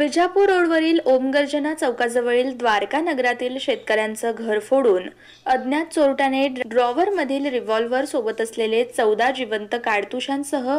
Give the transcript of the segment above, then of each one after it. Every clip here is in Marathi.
विजापूर रोडवरील ओमगर्जना चौकाजवळील द्वारका नगरातील शेतकऱ्यांचं घर फोडून अज्ञात चोरट्याने ड्रॉवरमधील रिव्हॉल्व्हर सोबत असलेले चौदा जिवंत काडतुशांसह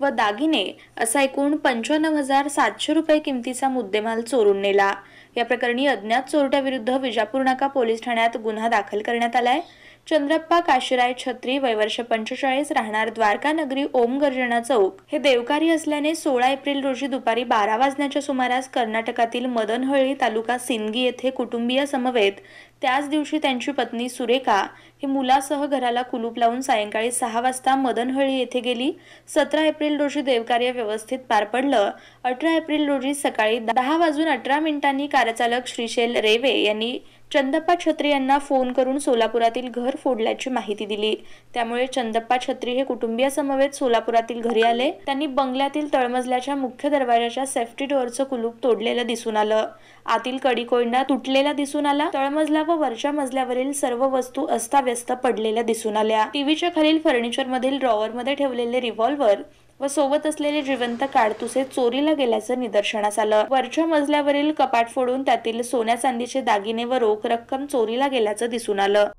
व दागिने असा एकूण पंच्याण्णव हजार सातशे रुपये किमतीचा मुद्देमाल चोरून नेला या प्रकरणी अज्ञात चोरट्याविरुद्ध विजापूर नाका पोलीस ठाण्यात गुन्हा दाखल करण्यात आलाय चंद्रप्पा काशीराय छत्री वयवर्ष पंचेचाळीस राहणार द्वारका नगरी ओम गर्जना चौक हे देवकारी असल्याने सोळा एप्रिल रोजी दुपारी बारा वाजण्याच्या सुमारास कर्नाटकातील मदनहळी तालुका सिंदगी येथे कुटुंबीय समवेत त्याच दिवशी त्यांची पत्नी सुरेखा हे मुलासह घराला कुलूप लावून सायंकाळी सहा वाजता मदनहळी येथे गेली सतरा एप्रिल रोजी देवकार्य व्यवस्थित पार पडलं अठरा एप्रिल रोजी सकाळी दहा वाजून अठरा मिनिटांनी कारचालक श्रीशैल रेवे यांनी चंदप्पा छत्री यांना फोन करून सोलापुरातील घर फोडल्याची माहिती दिली त्यामुळे चंदप्पा छत्री हे कुटुंबियासमवेत सोलापुरातील घरी आले त्यांनी बंगल्यातील तळमजल्याच्या मुख्य दरवाजाच्या सेफ्टी डोअरचं कुलूप तोडलेलं दिसून आलं आतील कोयंडा तुटलेला दिसून आला तळमजला व वरच्या मजल्यावरील सर्व वस्तू अस्ताव्यस्त पडलेल्या दिसून आल्या टीव्हीच्या खालील फर्निचर मधील ड्रॉवर मध्ये ठेवलेले रिव्हॉल्वर व सोबत असलेले जिवंत काडतुसे चोरीला गेल्याचं निदर्शनास आलं वरच्या मजल्यावरील कपाट फोडून त्यातील सोन्या चांदीचे दागिने व रोख रक्कम चोरीला गेल्याचं दिसून आलं